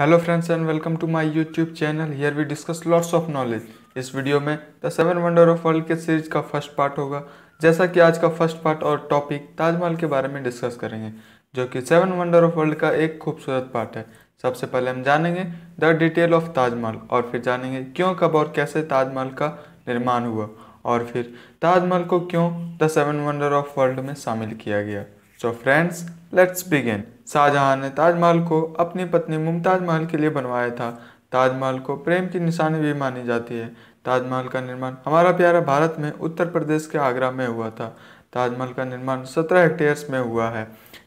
hello friends and welcome to my YouTube channel here we discuss lots of knowledge इस video में the seven wonder of world के series का first part होगा जैसा कि आज का फर्स्ट पार्ट और टॉपिक ताजमहल के बारे में डिस्कस करेंगे जो कि सेवन वंडर ऑफ वर्ल्ड का एक खूबसूरत पार्ट है सबसे पहले हम जानेंगे द डिटेल ऑफ ताजमहल और फिर जानेंगे क्यों कब और कैसे ताजमहल का निर्माण हुआ और फिर ताजमहल को क्यों the seven wonder of world में शामिल किया गया so friends let's begin Shah Jahan ने ताजमहल को अपनी पत्नी मुमताज महल के लिए बनवाया था ताजमहल को प्रेम की निशानी भी मानी जाती है ताजमहल का निर्माण हमारा प्यारा भारत में उत्तर प्रदेश के आगरा में हुआ था ताजमहल का निर्माण 17 हेक्टेयर्स में हुआ है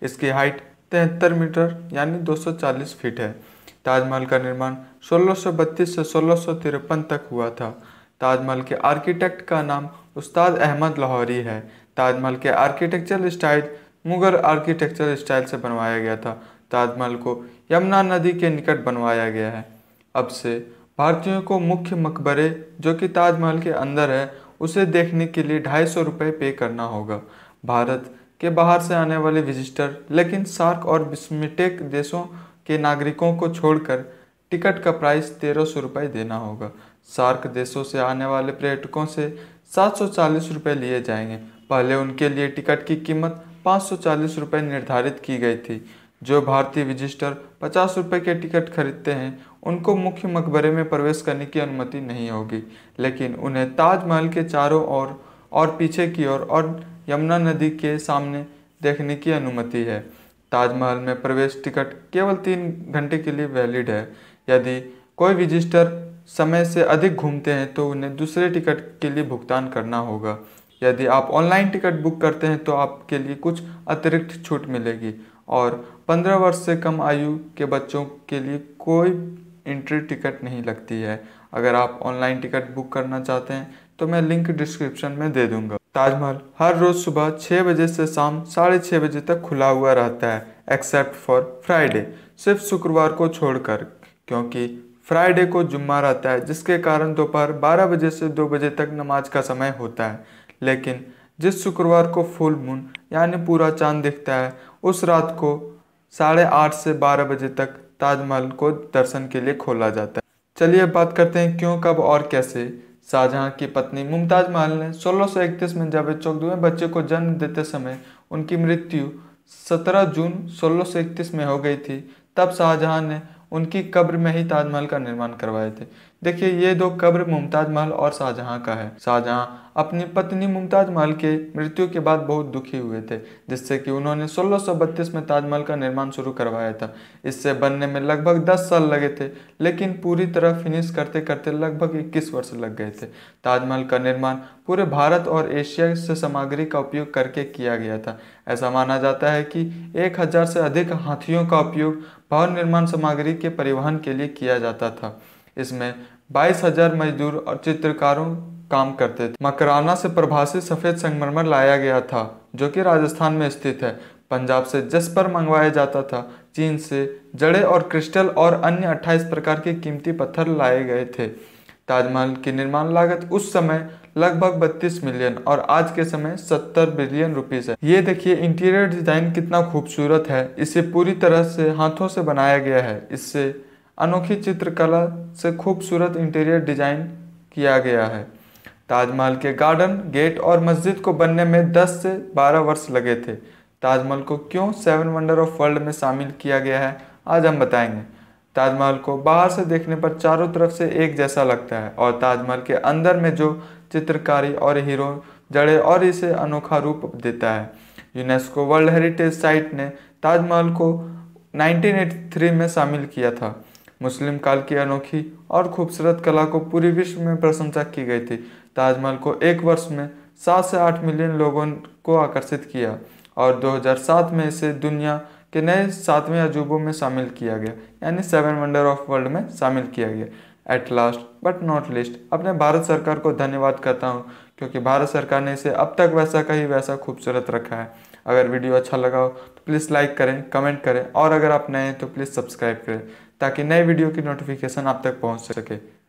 इसकी हाइट तिहत्तर मीटर यानी 240 फीट है ताजमहल का निर्माण 1632 से सोलह तक हुआ था ताजमहल के आर्किटेक्ट का नाम उस्ताद अहमद लाहौरी है ताजमहल के architectural style Mughal architecture style से बनवाया गया था ताजमहल को यमुना नदी के निकट बनवाया गया है अब से भारतीयों को मुख्य मकबरे जो कि ताजमहल के अंदर है उसे देखने के लिए ढाई सौ रुपये पे करना होगा भारत के बाहर से आने वाले विजिटर लेकिन सार्क और बिस्मिटेक देशों के नागरिकों को छोड़कर टिकट का प्राइस तेरह सौ रुपये देना होगा सार्क देशों से आने वाले पर्यटकों से सात सौ चालीस रुपये लिए जाएंगे पहले उनके लिए टिकट की कीमत पाँच रुपए निर्धारित की गई थी जो भारतीय विजिस्टर पचास रुपये के टिकट खरीदते हैं उनको मुख्य मकबरे में प्रवेश करने की अनुमति नहीं होगी लेकिन उन्हें ताजमहल के चारों ओर और पीछे की ओर और, और यमुना नदी के सामने देखने की अनुमति है ताजमहल में प्रवेश टिकट केवल तीन घंटे के लिए वैलिड है यदि कोई विजिस्टर समय से अधिक घूमते हैं तो उन्हें दूसरे टिकट के लिए भुगतान करना होगा यदि आप ऑनलाइन टिकट बुक करते हैं तो आपके लिए कुछ अतिरिक्त छूट मिलेगी और 15 वर्ष से कम आयु के बच्चों के लिए कोई एंट्री टिकट नहीं लगती है अगर आप ऑनलाइन टिकट बुक करना चाहते हैं तो मैं लिंक डिस्क्रिप्शन में दे दूंगा ताजमहल हर रोज़ सुबह छः बजे से शाम साढ़े छः बजे तक खुला हुआ रहता है एक्सेप्ट फॉर फ्राइडे सिर्फ शुक्रवार को छोड़कर क्योंकि फ्राइडे को जुम्मा रहता है जिसके कारण दोपहर 12 बजे से 2 बजे तक नमाज का समय होता है लेकिन जिस शुक्रवार को फुल मून यानी पूरा चांद दिखता है उस रात को साढ़े आठ से बारह बजे तक ताजमहल को दर्शन के लिए खोला जाता है चलिए बात करते हैं क्यों कब और कैसे शाहजहाँ की पत्नी मुमताज महल ने 1631 में जावेद चौकदू में बच्चे को जन्म देते समय उनकी मृत्यु 17 जून 1631 में हो गई थी तब शाहजहाँ ने उनकी कब्र में ही ताजमहल का निर्माण करवाए थे देखिए ये दो कब्र मुमताज महल और शाहजहां का है शाहजहां अपनी पत्नी मुमताज महल के मृत्यु के बाद बहुत दुखी हुए थे जिससे कि उन्होंने 1632 में ताजमहल का निर्माण शुरू करवाया था इससे बनने में लगभग 10 साल लगे थे लेकिन पूरी तरह फिनिश करते करते लगभग 21 वर्ष लग गए थे ताजमहल का निर्माण पूरे भारत और एशिया से सामग्री का उपयोग करके किया गया था ऐसा माना जाता है कि एक से अधिक हाथियों का उपयोग भवन निर्माण सामग्री के परिवहन के लिए किया जाता था इसमें 22,000 मजदूर और चित्रकारों काम करते थे मकराना से प्रभाषित सफ़ेद संगमरमर लाया गया था जो कि राजस्थान में स्थित है पंजाब से जस्पर मंगवाया जाता था चीन से जड़े और क्रिस्टल और अन्य 28 प्रकार के कीमती पत्थर लाए गए थे ताजमहल की निर्माण लागत उस समय लगभग 32 मिलियन और आज के समय 70 बिलियन रुपीस है ये देखिए इंटीरियर डिजाइन कितना खूबसूरत है इसे पूरी तरह से हाथों से बनाया गया है इससे अनोखी चित्रकला से खूबसूरत इंटीरियर डिजाइन किया गया है ताजमहल के गार्डन गेट और मस्जिद को बनने में 10 से 12 वर्ष लगे थे ताजमहल को क्यों सेवन वंडर ऑफ वर्ल्ड में शामिल किया गया है आज हम बताएंगे ताजमहल को बाहर से देखने पर चारों तरफ से एक जैसा लगता है और ताजमहल के अंदर में जो चित्रकारी और हीरो जड़े और इसे अनोखा रूप देता है यूनेस्को वर्ल्ड हेरिटेज साइट ने ताजमहल को 1983 में शामिल किया था मुस्लिम काल की अनोखी और खूबसूरत कला को पूरे विश्व में प्रशंसा की गई थी ताजमहल को एक वर्ष में सात से आठ मिलियन लोगों को आकर्षित किया और 2007 में इसे दुनिया के नए सातवें अजूबों में शामिल किया गया यानी सेवन वंडर ऑफ वर्ल्ड में शामिल किया गया at last but not least अपने भारत सरकार को धन्यवाद करता हूँ क्योंकि भारत सरकार ने इसे अब तक वैसा का ही वैसा खूबसूरत रखा है अगर वीडियो अच्छा लगा हो तो प्लीज़ लाइक करें कमेंट करें और अगर आप नए हैं तो प्लीज़ सब्सक्राइब करें ताकि नए वीडियो की नोटिफिकेशन आप तक पहुंच सके